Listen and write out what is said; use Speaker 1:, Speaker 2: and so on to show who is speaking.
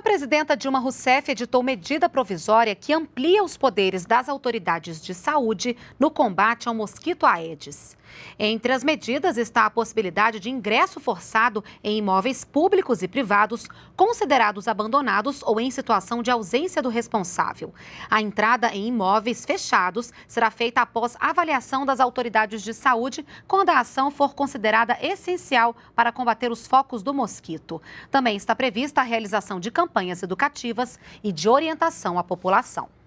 Speaker 1: A presidenta Dilma Rousseff editou medida provisória que amplia os poderes das autoridades de saúde no combate ao mosquito Aedes. Entre as medidas está a possibilidade de ingresso forçado em imóveis públicos e privados considerados abandonados ou em situação de ausência do responsável. A entrada em imóveis fechados será feita após avaliação das autoridades de saúde quando a ação for considerada essencial para combater os focos do mosquito. Também está prevista a realização de campanhas campanhas educativas e de orientação à população.